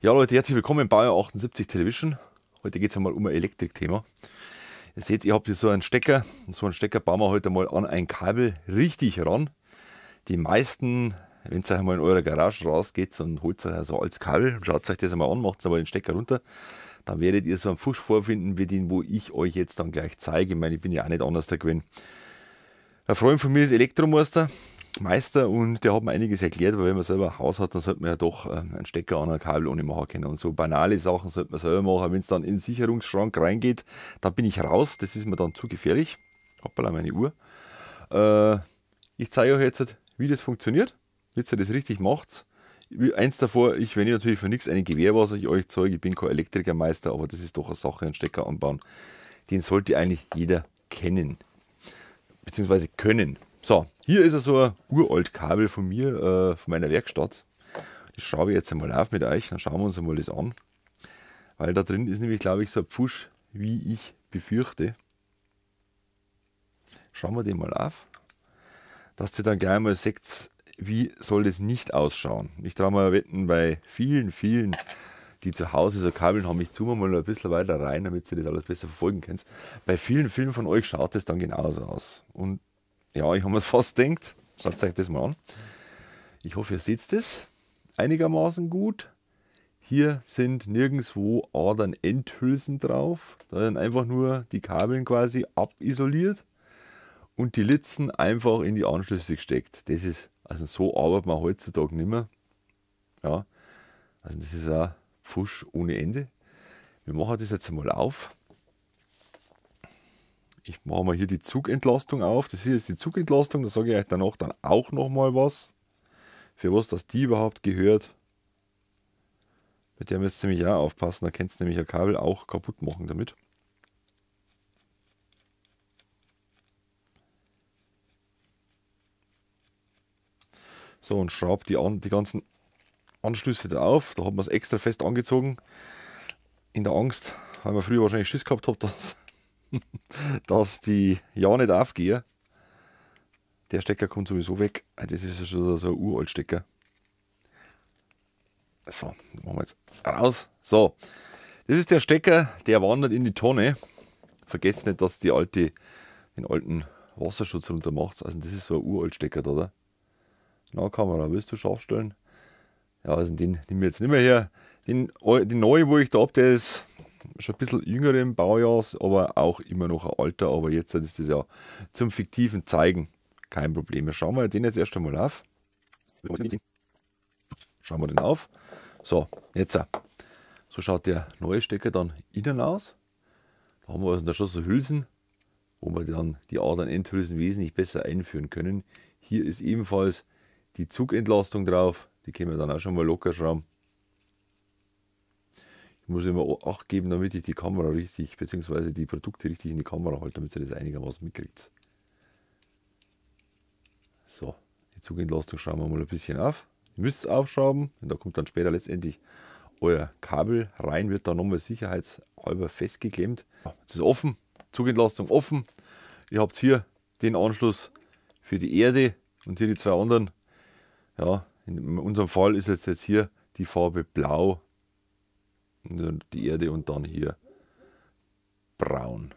Ja Leute, herzlich willkommen im Baujahr 78 Television. Heute geht es einmal um ein Elektrikthema. Ihr seht, ihr habt hier so einen Stecker. Und so einen Stecker bauen wir heute mal an ein Kabel richtig ran. Die meisten, wenn ihr einmal in eurer Garage rausgeht und holt euch so also als Kabel, schaut euch das einmal an, macht einmal den Stecker runter, dann werdet ihr so einen Fusch vorfinden wie den, wo ich euch jetzt dann gleich zeige. Ich meine, ich bin ja auch nicht anders da gewesen. Ein Freund von mir ist Elektromeister Meister und der hat mir einiges erklärt, weil wenn man selber ein Haus hat, dann sollte man ja doch ähm, einen Stecker an ein Kabel ohne machen können. Und so banale Sachen sollte man selber machen. Wenn es dann in den Sicherungsschrank reingeht, dann bin ich raus. Das ist mir dann zu gefährlich. Hoppala, meine Uhr. Äh, ich zeige euch jetzt, wie das funktioniert. wie ihr das richtig macht, Eins davor, ich verwende natürlich für nichts eine Gewehr, was ich euch zeige. Ich bin kein Elektrikermeister, aber das ist doch eine Sache, einen Stecker anbauen. Den sollte eigentlich jeder kennen. Beziehungsweise können. So, hier ist so ein uralt Kabel von mir, äh, von meiner Werkstatt. Das schraube ich jetzt einmal auf mit euch, dann schauen wir uns einmal das an. Weil da drin ist nämlich, glaube ich, so ein Pfusch, wie ich befürchte. Schauen wir den mal auf, dass ihr dann gleich mal seht, wie soll das nicht ausschauen. Ich traue mal wetten, bei vielen, vielen, die zu Hause so kabeln haben, ich zoome mal ein bisschen weiter rein, damit ihr das alles besser verfolgen könnt. Bei vielen, vielen von euch schaut es dann genauso aus. Und ja, ich habe mir es fast gedacht. Schaut euch das mal an. Ich hoffe, ihr seht es einigermaßen gut. Hier sind nirgendwo Adern Endhülsen drauf. Da sind einfach nur die Kabeln quasi abisoliert und die Litzen einfach in die Anschlüsse gesteckt. Das ist, also so arbeitet man heutzutage nicht mehr. Ja, also das ist auch Pfusch ohne Ende. Wir machen das jetzt einmal auf ich mache mal hier die Zugentlastung auf. Das hier ist die Zugentlastung, da sage ich euch danach dann auch nochmal was, für was das die überhaupt gehört. Mit der müsst ihr nämlich auch aufpassen, da könnt ihr nämlich ein Kabel auch kaputt machen damit. So, und schraubt die, an, die ganzen Anschlüsse da auf. Da hat man es extra fest angezogen. In der Angst, weil wir früher wahrscheinlich Schiss gehabt haben, dass dass die ja nicht aufgehen. Der Stecker kommt sowieso weg. Äh, das ist ja schon so ein uralt Stecker. So, machen wir jetzt raus. So, das ist der Stecker, der wandert in die Tonne. Vergesst nicht, dass die alte, den alten Wasserschutz runter macht. Also das ist so ein uralt Stecker, oder? Na, Kamera, willst du scharf stellen? Ja, also den nehmen wir jetzt nicht mehr her. Den, den neuen, wo ich da habe, der ist schon ein bisschen jüngeren Baujahrs, aber auch immer noch ein alter. Aber jetzt ist das ja zum fiktiven Zeigen kein Problem. Wir schauen wir den jetzt eh erst einmal auf. Schauen wir den auf. So, jetzt. So schaut der neue Stecker dann innen aus. Da haben wir also da schon so Hülsen, wo wir dann die Adern-Endhülsen wesentlich besser einführen können. Hier ist ebenfalls die Zugentlastung drauf. Die können wir dann auch schon mal locker schrauben muss ich immer Acht geben, damit ich die Kamera richtig, beziehungsweise die Produkte richtig in die Kamera halte, damit sie das einigermaßen mitkriegt. So, die Zugentlastung schrauben wir mal ein bisschen auf. Ihr müsst es aufschrauben und da kommt dann später letztendlich euer Kabel rein, wird dann nochmal sicherheitshalber festgeklemmt. Es ist offen, Zugentlastung offen. Ihr habt hier den Anschluss für die Erde und hier die zwei anderen. Ja, in unserem Fall ist jetzt hier die Farbe Blau die Erde und dann hier braun.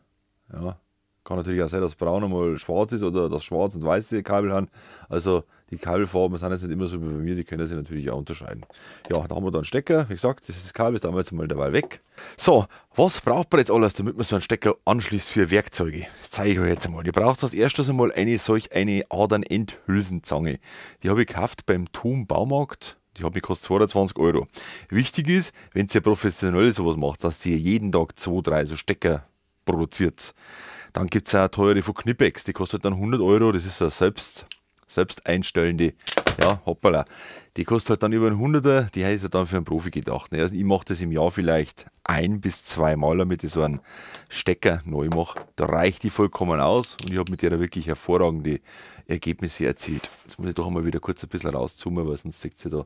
Ja. Kann natürlich auch sein, dass braun einmal schwarz ist oder dass schwarz und weiße Kabel haben. Also die Kabelfarben sind jetzt nicht immer so wie bei mir, sie können sich natürlich auch unterscheiden. Ja, da haben wir dann einen Stecker. Wie gesagt, das dieses Kabel haben wir jetzt mal derweil weg. So, was braucht man jetzt alles, damit man so einen Stecker anschließt für Werkzeuge? Das zeige ich euch jetzt einmal. Ihr braucht als erstes einmal eine solch eine adern Adernenthülsenzange. Die habe ich gekauft beim TUM Baumarkt die hat kostet 220 Euro. Wichtig ist, wenn ihr professionell sowas macht, dass ihr jeden Tag zwei, drei so Stecker produziert. Dann gibt es auch teure von Knipex, die kostet dann 100 Euro, das ist ja selbst selbst einstellende, ja, hoppala. Die kostet halt dann über einen Hunderter, die ist ja dann für einen Profi gedacht. Ne? Also ich mache das im Jahr vielleicht ein bis zwei Mal, damit ich so einen Stecker neu mache. Da reicht die vollkommen aus und ich habe mit der wirklich hervorragende Ergebnisse erzielt. Jetzt muss ich doch einmal wieder kurz ein bisschen rauszoomen, weil sonst seht ihr da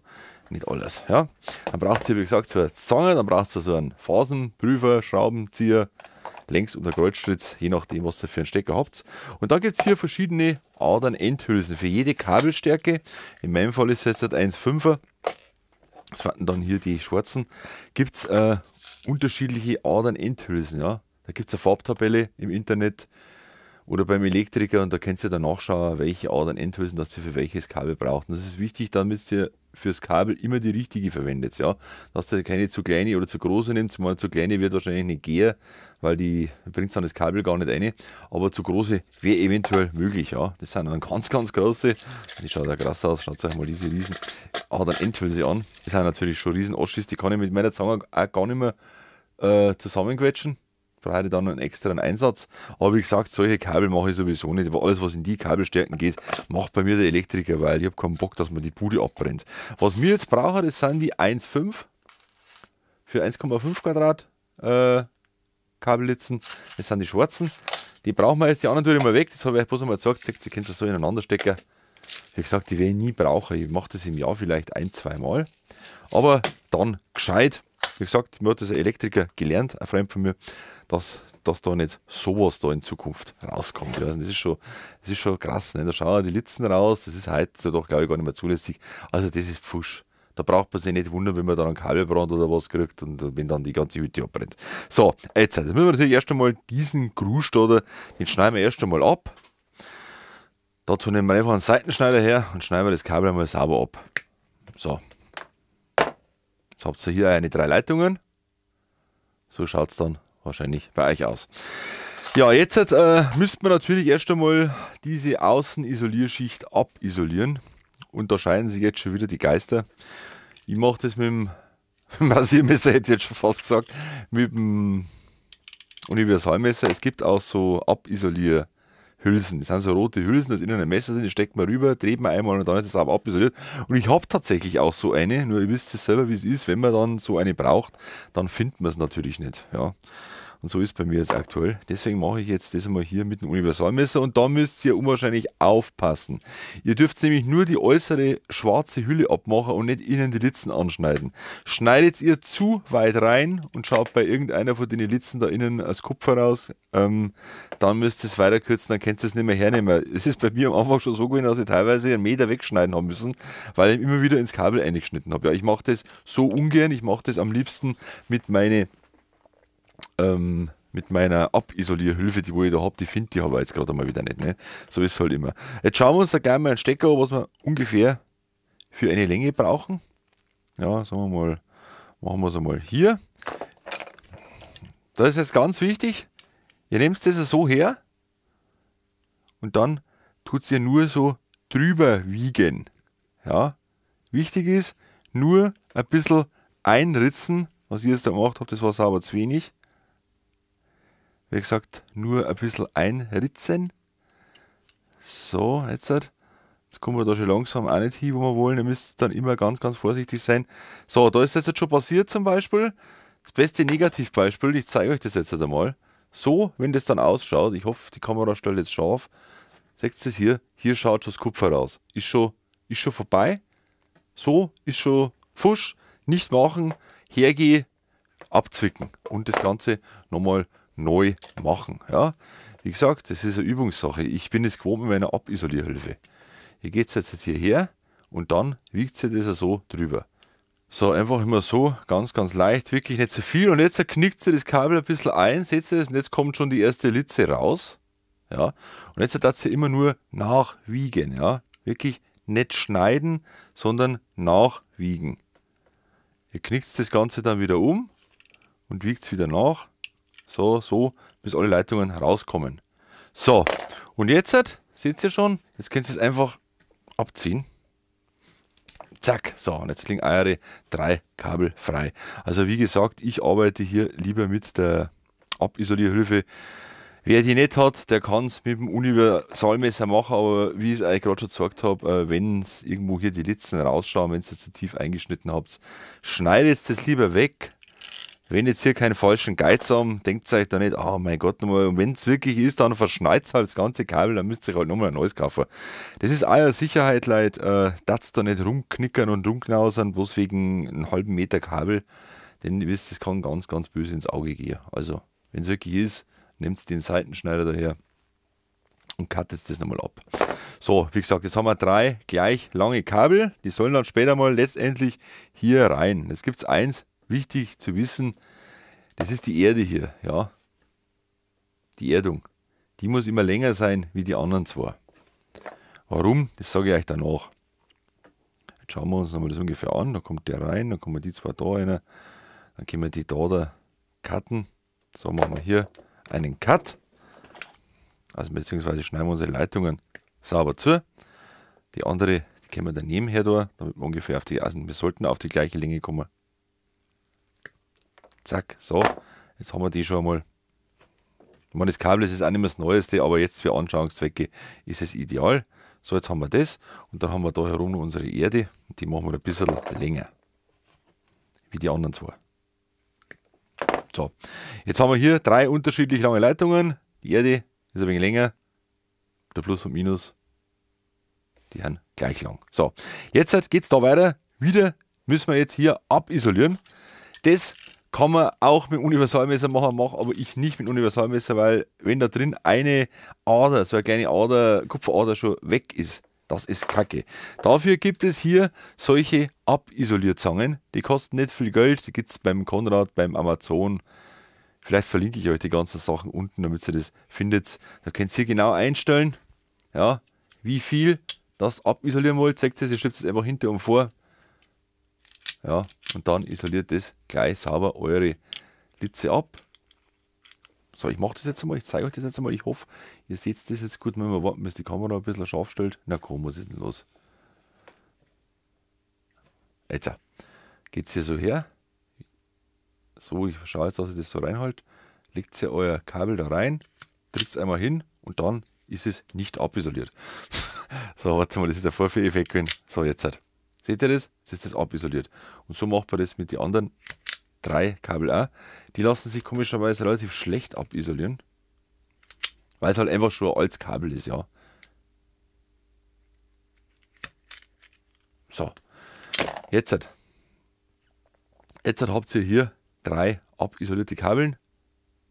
nicht alles. Ja? Dann braucht ihr, wie gesagt, so eine Zange, dann braucht ihr so einen Phasenprüfer, Schraubenzieher, längs oder Kreuzstritz, je nachdem, was ihr für einen Stecker habt. Und dann gibt es hier verschiedene Adern-Endhülsen für jede Kabelstärke. In meinem Fall ist es jetzt 1,5er. Das waren dann hier die schwarzen. Gibt es äh, unterschiedliche Adern-Endhülsen. Ja? Da gibt es eine Farbtabelle im Internet oder beim Elektriker und da kannst du dann nachschauen, welche Adern enthülsen, dass sie für welches Kabel braucht. das ist wichtig, damit ihr fürs Kabel immer die richtige verwendet, ja. Dass ihr keine zu kleine oder zu große nimmt, zumal zu kleine wird wahrscheinlich nicht gehen, weil die bringt dann das Kabel gar nicht rein, aber zu große wäre eventuell möglich, ja. Das sind dann ganz, ganz große, die schaut ja krass aus, schaut euch mal diese riesen Adern enthülse an. Das sind natürlich schon riesen Oschis, die kann ich mit meiner Zange auch gar nicht mehr äh, zusammenquetschen brauche ich dann einen extraen Einsatz. Aber wie gesagt, solche Kabel mache ich sowieso nicht, Aber alles, was in die Kabelstärken geht, macht bei mir der Elektriker, weil ich habe keinen Bock, dass man die Bude abbrennt. Was wir jetzt brauchen, das sind die 1,5 für 1,5 Quadrat äh, Kabellitzen. Das sind die schwarzen. Die brauchen wir jetzt, die anderen tue mal weg. Das habe ich euch bloß einmal gezeigt. die könnt das so ineinander stecken. Wie gesagt, die werde ich nie brauchen. Ich mache das im Jahr vielleicht ein, zwei Mal. Aber dann gescheit. Wie gesagt, mir hat das ein Elektriker gelernt, ein Freund von mir, dass, dass da nicht sowas da in Zukunft rauskommt. Ja, also das, ist schon, das ist schon krass. Ne? Da schauen die Litzen raus, das ist heute doch, glaube ich, gar nicht mehr zulässig. Also das ist Pfusch. Da braucht man sich nicht wundern, wenn man dann einen Kabelbrand oder was kriegt und äh, wenn dann die ganze Hütte abbrennt. So, jetzt, jetzt müssen wir natürlich erst einmal diesen Grust oder den schneiden wir erst einmal ab. Dazu nehmen wir einfach einen Seitenschneider her und schneiden wir das Kabel einmal sauber ab. So, Jetzt habt ihr hier eine drei Leitungen. So schaut es dann wahrscheinlich bei euch aus. Ja, jetzt äh, müsste man natürlich erst einmal diese Außenisolierschicht abisolieren. Und da scheinen sich jetzt schon wieder die Geister. Ich mache das mit dem Rasiermesser, hätte ich jetzt schon fast gesagt, mit dem Universalmesser. Es gibt auch so Abisolier- Hülsen. Das sind so rote Hülsen, das innen ein Messer sind, die steckt man rüber, dreht man einmal und dann ist das aber abisoliert. Und ich habe tatsächlich auch so eine, nur ihr wisst es selber, wie es ist, wenn man dann so eine braucht, dann findet man es natürlich nicht. Ja. Und so ist bei mir jetzt aktuell. Deswegen mache ich jetzt das einmal hier mit dem Universalmesser und da müsst ihr unwahrscheinlich aufpassen. Ihr dürft nämlich nur die äußere schwarze Hülle abmachen und nicht innen die Litzen anschneiden. Schneidet ihr zu weit rein und schaut bei irgendeiner von den Litzen da innen als Kupfer raus, ähm, dann müsst ihr es weiter kürzen, dann könnt ihr es nicht mehr hernehmen. Es ist bei mir am Anfang schon so gewesen, dass ich teilweise einen Meter wegschneiden haben müssen, weil ich immer wieder ins Kabel eingeschnitten habe. Ja, ich mache das so ungern, ich mache das am liebsten mit meinen ähm, mit meiner Abisolierhilfe, die wo ich da habe, die finde ich aber jetzt gerade mal wieder nicht. Ne? So ist es halt immer. Jetzt schauen wir uns da gleich mal einen Stecker an, was wir ungefähr für eine Länge brauchen. Ja, sagen wir mal, machen wir es einmal hier. Das ist jetzt ganz wichtig. Ihr nehmt das so her und dann tut ihr nur so drüber wiegen. Ja, wichtig ist, nur ein bisschen einritzen. Was ihr jetzt da gemacht habt, das war sauber zu wenig wie gesagt, nur ein bisschen einritzen. So, jetzt, halt. jetzt kommen wir da schon langsam auch nicht hin, wo wir wollen. Ihr müsst dann immer ganz, ganz vorsichtig sein. So, da ist das jetzt halt schon passiert zum Beispiel. Das beste Negativbeispiel, ich zeige euch das jetzt halt einmal. So, wenn das dann ausschaut, ich hoffe, die Kamera stellt jetzt scharf. Seht ihr das hier? Hier schaut schon das Kupfer raus. Ist schon, ist schon vorbei. So, ist schon Fusch. Nicht machen, hergehe, abzwicken und das Ganze nochmal neu machen. Ja? Wie gesagt, das ist eine Übungssache. Ich bin es gewohnt mit meiner Abisolierhilfe. Ihr geht jetzt hierher und dann wiegt ihr das so drüber. So, einfach immer so, ganz, ganz leicht, wirklich nicht so viel. Und jetzt knickt ihr das Kabel ein bisschen ein, setzt ihr das und jetzt kommt schon die erste Litze raus. Ja, und jetzt darf sie immer nur nachwiegen, ja. Wirklich nicht schneiden, sondern nachwiegen. Ihr knickt das Ganze dann wieder um und wiegt es wieder nach so, so, bis alle Leitungen rauskommen. So, und jetzt, halt, seht ihr schon, jetzt könnt ihr es einfach abziehen. Zack, so, und jetzt liegen eure drei Kabel frei. Also wie gesagt, ich arbeite hier lieber mit der Abisolierhilfe. Wer die nicht hat, der kann es mit dem Universalmesser machen, aber wie ich es euch gerade schon gesagt habe, äh, wenn es irgendwo hier die Litzen rausschauen, wenn ihr zu tief eingeschnitten habt, schneidet es lieber weg, wenn jetzt hier keinen falschen Geiz haben, denkt euch da nicht, oh mein Gott, nochmal, und wenn es wirklich ist, dann verschneit halt das ganze Kabel, dann müsst ihr euch halt nochmal ein neues kaufen. Das ist euer Sicherheit, Leute, äh, das da nicht rumknickern und rumknausern, bloß wegen einem halben Meter Kabel, denn ihr wisst, das kann ganz, ganz böse ins Auge gehen. Also, wenn es wirklich ist, nehmt den Seitenschneider daher und cuttet das nochmal ab. So, wie gesagt, jetzt haben wir drei gleich lange Kabel, die sollen dann später mal letztendlich hier rein. Jetzt gibt es eins, wichtig zu wissen, das ist die Erde hier, ja. Die Erdung. Die muss immer länger sein wie die anderen zwei. Warum? Das sage ich euch danach. Jetzt schauen wir uns nochmal das ungefähr an. Da kommt der rein, dann kommen die zwei da rein. Dann können wir die da da cutten. So machen wir hier einen Cut. Also beziehungsweise schneiden wir unsere Leitungen sauber zu. Die andere die können wir daneben her da, damit wir ungefähr auf die, also wir sollten auf die gleiche Länge kommen zack, so. Jetzt haben wir die schon mal. Ich meine, das Kabel ist jetzt auch nicht mehr das Neueste, aber jetzt für Anschauungszwecke ist es ideal. So, jetzt haben wir das und dann haben wir da herum unsere Erde. Die machen wir ein bisschen länger. Wie die anderen zwei. So, jetzt haben wir hier drei unterschiedlich lange Leitungen. Die Erde ist ein wenig länger. Der Plus und Minus. Die haben gleich lang. So, jetzt geht es da weiter. Wieder müssen wir jetzt hier abisolieren. Das kann man auch mit Universalmesser machen, machen, aber ich nicht mit Universalmesser, weil wenn da drin eine Ader, so eine kleine Ader, Kupferader schon weg ist, das ist Kacke. Dafür gibt es hier solche Abisolierzangen. Die kosten nicht viel Geld. Die gibt es beim Konrad, beim Amazon. Vielleicht verlinke ich euch die ganzen Sachen unten, damit ihr das findet. Da könnt ihr genau einstellen, ja, wie viel das abisolieren wollt. Seht ihr, ihr schreibt es einfach hinter und vor. Ja, und dann isoliert das gleich sauber eure Litze ab. So, ich mache das jetzt einmal, ich zeige euch das jetzt einmal. Ich hoffe, ihr seht das jetzt gut. Wenn man warten, bis die Kamera ein bisschen scharf stellt. Na komm, was ist denn los? Jetzt geht es hier so her. So, ich schaue jetzt, dass ich das so reinhalte. Legt ihr euer Kabel da rein, drückt es einmal hin und dann ist es nicht abisoliert. so, warte mal, das ist der Vorführeffekt. So, jetzt. Halt. Seht ihr das? Jetzt ist das abisoliert. Und so macht man das mit den anderen drei Kabel auch. Die lassen sich komischerweise relativ schlecht abisolieren. Weil es halt einfach schon ein altes Kabel ist, ja. So. Jetzt. Halt. Jetzt halt habt ihr hier drei abisolierte Kabel.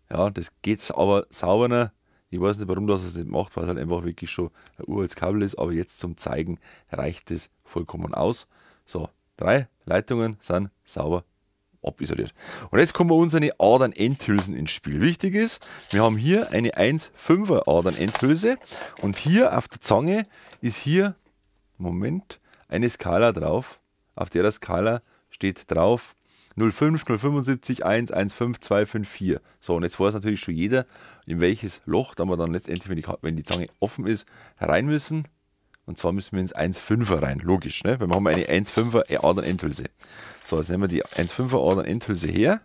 Ja, das geht aber sauberer ich weiß nicht, warum das es nicht macht, weil es halt einfach wirklich schon ein uraltes Kabel ist, aber jetzt zum Zeigen reicht es vollkommen aus. So, drei Leitungen sind sauber abisoliert. Und jetzt kommen unsere Adern-Endhülsen ins Spiel. Wichtig ist, wir haben hier eine 1,5er Adern-Endhülse und hier auf der Zange ist hier, Moment, eine Skala drauf. Auf der Skala steht drauf 05 075 1 115 254. So, und jetzt weiß natürlich schon jeder, in welches Loch da wir dann letztendlich, wenn die, wenn die Zange offen ist, rein müssen. Und zwar müssen wir ins 1,5er rein, logisch, ne? Weil wir haben eine 1,5er Adern-Endhülse. So, jetzt nehmen wir die 1,5er Adern-Endhülse her,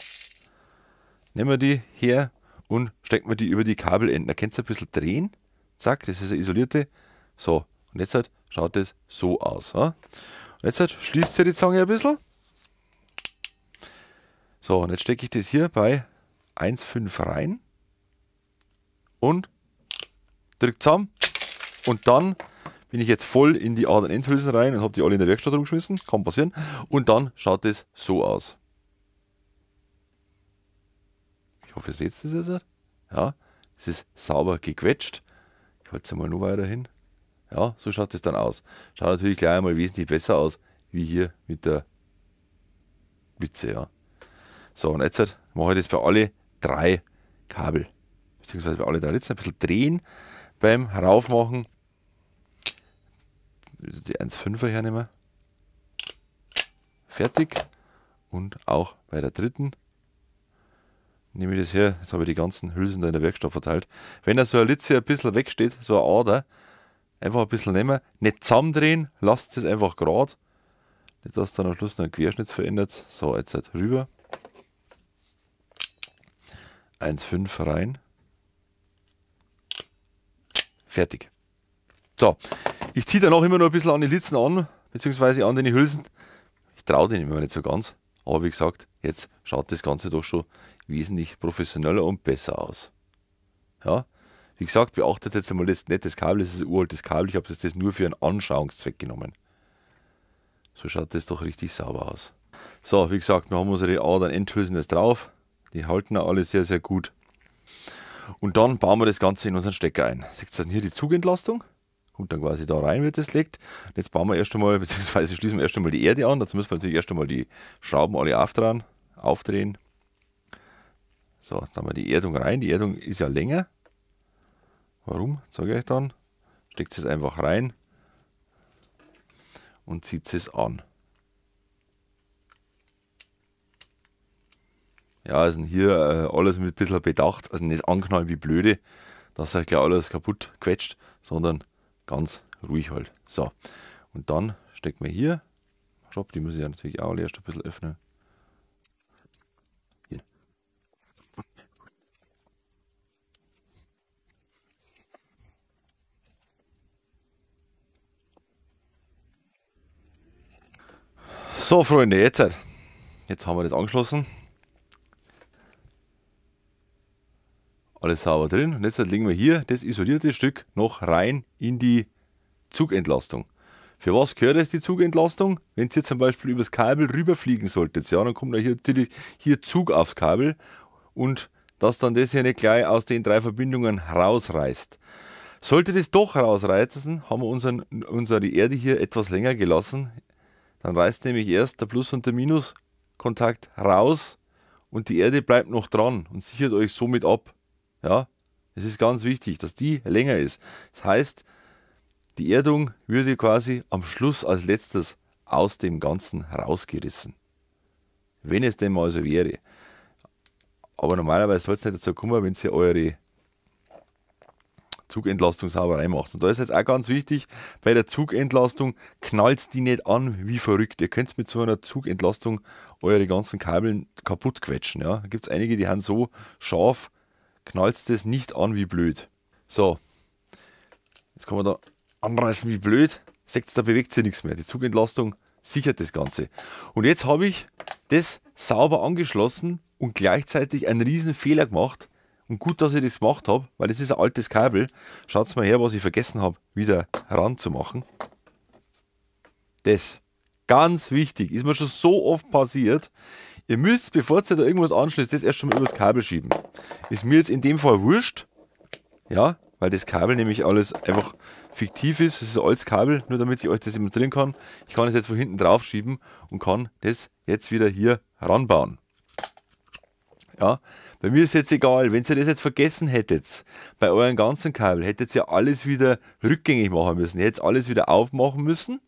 nehmen wir die her und stecken wir die über die Kabelenden. Da könnt ihr ein bisschen drehen, zack, das ist eine isolierte. So, und jetzt halt schaut es so aus. Ja? Und jetzt halt schließt ihr die Zange ein bisschen so, und jetzt stecke ich das hier bei 1,5 rein und drücke zusammen und dann bin ich jetzt voll in die Adern Endhülsen rein und habe die alle in der Werkstatt rumgeschmissen, kann passieren. Und dann schaut es so aus. Ich hoffe, ihr seht es jetzt. Ja, es ist sauber gequetscht. Ich halte es mal nur weiter hin. Ja, so schaut es dann aus. Schaut natürlich gleich einmal wesentlich besser aus, wie hier mit der Blitze, ja. So, und jetzt mache ich das für alle drei Kabel, beziehungsweise für alle drei Ritzen ein bisschen drehen beim Raufmachen. Die 1,5er hernehmen. Fertig. Und auch bei der dritten nehme ich das her. Jetzt habe ich die ganzen Hülsen da in der Werkstatt verteilt. Wenn da so eine Litze ein bisschen wegsteht, so eine Ader, einfach ein bisschen nehmen, nicht zusammendrehen, lasst es einfach gerade. Nicht, dass dann am Schluss noch ein Querschnitt verändert. So, jetzt halt rüber. 1,5 rein. Fertig. So, ich ziehe dann auch immer noch ein bisschen an die Litzen an, beziehungsweise an den Hülsen. Ich traue den immer nicht so ganz. Aber wie gesagt, jetzt schaut das Ganze doch schon wesentlich professioneller und besser aus. Ja, wie gesagt, beachtet jetzt einmal das nette Kabel, das ist ein uraltes Kabel, ich habe jetzt das nur für einen Anschauungszweck genommen. So schaut das doch richtig sauber aus. So, wie gesagt, wir haben unsere Adern Endhülsen jetzt drauf. Die halten auch alle sehr, sehr gut. Und dann bauen wir das Ganze in unseren Stecker ein. Seht ihr hier die Zugentlastung? Kommt dann quasi da rein, wird das legt. jetzt bauen wir erst einmal, beziehungsweise schließen wir erst einmal die Erde an. Dazu müssen wir natürlich erst einmal die Schrauben alle aufdrehen. aufdrehen. So, jetzt haben wir die Erdung rein. Die Erdung ist ja länger. Warum? Zeige ich euch dann. Steckt es einfach rein und zieht es an. ja, also hier äh, alles mit ein bisschen Bedacht, also nicht anknallen wie blöde, dass halt gleich alles kaputt quetscht, sondern ganz ruhig halt. So, und dann stecken wir hier, Shop, die muss ich ja natürlich auch erst ein bisschen öffnen. Hier. So Freunde, jetzt, jetzt haben wir das angeschlossen. Alles sauber drin. Und jetzt legen wir hier das isolierte Stück noch rein in die Zugentlastung. Für was gehört jetzt die Zugentlastung? Wenn es jetzt zum Beispiel übers Kabel rüberfliegen sollte, ja, dann kommt da hier, hier Zug aufs Kabel und dass dann das hier nicht gleich aus den drei Verbindungen rausreißt. Sollte das doch rausreißen, haben wir unseren, unsere Erde hier etwas länger gelassen. Dann reißt nämlich erst der Plus- und der Minus-Kontakt raus und die Erde bleibt noch dran und sichert euch somit ab. Ja, es ist ganz wichtig, dass die länger ist. Das heißt, die Erdung würde quasi am Schluss als letztes aus dem Ganzen rausgerissen. Wenn es denn mal so wäre. Aber normalerweise soll es nicht dazu kommen, wenn ihr eure Zugentlastung sauber reinmacht. Und da ist jetzt auch ganz wichtig, bei der Zugentlastung knallt die nicht an wie verrückt. Ihr könnt mit so einer Zugentlastung eure ganzen Kabel kaputt quetschen. Ja? Da gibt es einige, die haben so scharf, knallst das nicht an wie blöd. So, jetzt kann man da anreißen wie blöd. Seht da bewegt sich nichts mehr. Die Zugentlastung sichert das Ganze. Und jetzt habe ich das sauber angeschlossen und gleichzeitig einen riesen Fehler gemacht. Und gut, dass ich das gemacht habe, weil das ist ein altes Kabel. Schaut mal her, was ich vergessen habe, wieder ranzumachen. Das. Ganz wichtig. Ist mir schon so oft passiert. Ihr müsst, bevor ihr da irgendwas anschließt, das erst schon mal übers Kabel schieben. Ist mir jetzt in dem Fall wurscht. Ja, weil das Kabel nämlich alles einfach fiktiv ist. Es ist ein altes Kabel, nur damit ich euch das immer demonstrieren kann. Ich kann es jetzt von hinten drauf schieben und kann das jetzt wieder hier ranbauen. Ja, bei mir ist jetzt egal, wenn ihr das jetzt vergessen hättet, bei euren ganzen Kabel, hättet ihr alles wieder rückgängig machen müssen. Ihr hättet alles wieder aufmachen müssen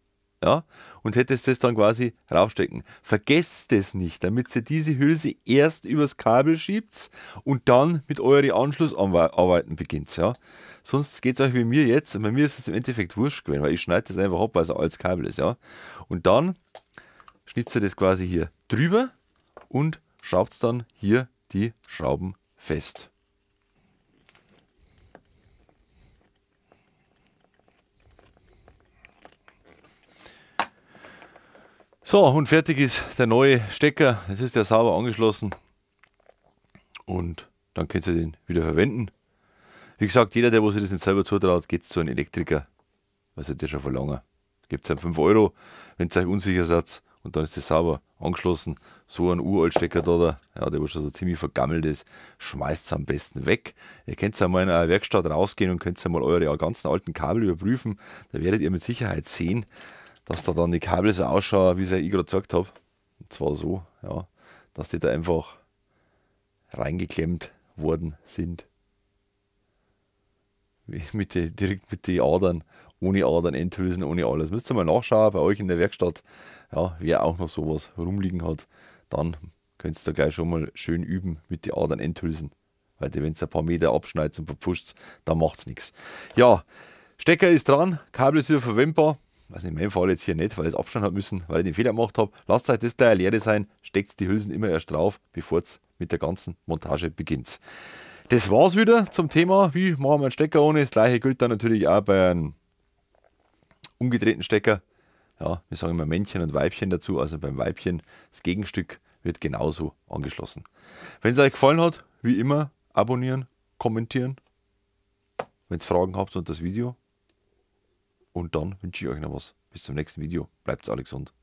ja, und hättest das dann quasi raufstecken. Vergesst das nicht, damit ihr diese Hülse erst übers Kabel schiebt und dann mit euren Anschlussarbeiten beginnt. Ja. Sonst geht es euch wie mir jetzt, bei mir ist es im Endeffekt wurscht gewesen, weil ich schneide das einfach ab, weil es ein altes Kabel ist. Ja. Und dann schnipst ihr das quasi hier drüber und schraubt dann hier die Schrauben fest. So, und fertig ist der neue Stecker. Jetzt ist der sauber angeschlossen. Und dann könnt ihr den wieder verwenden. Wie gesagt, jeder, der wo sich das nicht selber zutraut, geht zu einem Elektriker. Was hat der schon verlangen? Gebt es 5 Euro, wenn ihr euch unsicher seid. Und dann ist es sauber angeschlossen. So ein Uraltstecker da, ja, der wo schon so ziemlich vergammelt ist, schmeißt es am besten weg. Ihr könnt ja mal in einer Werkstatt rausgehen und könnt ja mal eure ganzen alten Kabel überprüfen. Da werdet ihr mit Sicherheit sehen, dass da dann die Kabel so ausschauen, wie ich gerade gesagt habe. Und zwar so, ja, dass die da einfach reingeklemmt worden sind. Mit die, direkt mit den Adern, ohne Adern, Endhülsen, ohne alles. Müsst ihr mal nachschauen bei euch in der Werkstatt, ja, wer auch noch sowas rumliegen hat, dann könnt ihr da gleich schon mal schön üben mit den Adern, Endhülsen. Weil wenn es ein paar Meter abschneidet und verpfuscht, dann macht es nichts. Ja, Stecker ist dran, Kabel ist wieder verwendbar also in meinem Fall jetzt hier nicht, weil ich es abschauen habe müssen, weil ich den Fehler gemacht habe. Lasst euch das da eine Lehre sein, steckt die Hülsen immer erst drauf, bevor es mit der ganzen Montage beginnt. Das war's wieder zum Thema, wie machen wir einen Stecker ohne. Das gleiche gilt dann natürlich auch bei einem umgedrehten Stecker. Ja, wir sagen immer Männchen und Weibchen dazu, also beim Weibchen das Gegenstück wird genauso angeschlossen. Wenn es euch gefallen hat, wie immer, abonnieren, kommentieren. Wenn ihr Fragen habt und das Video, und dann wünsche ich euch noch was. Bis zum nächsten Video. Bleibt alle gesund.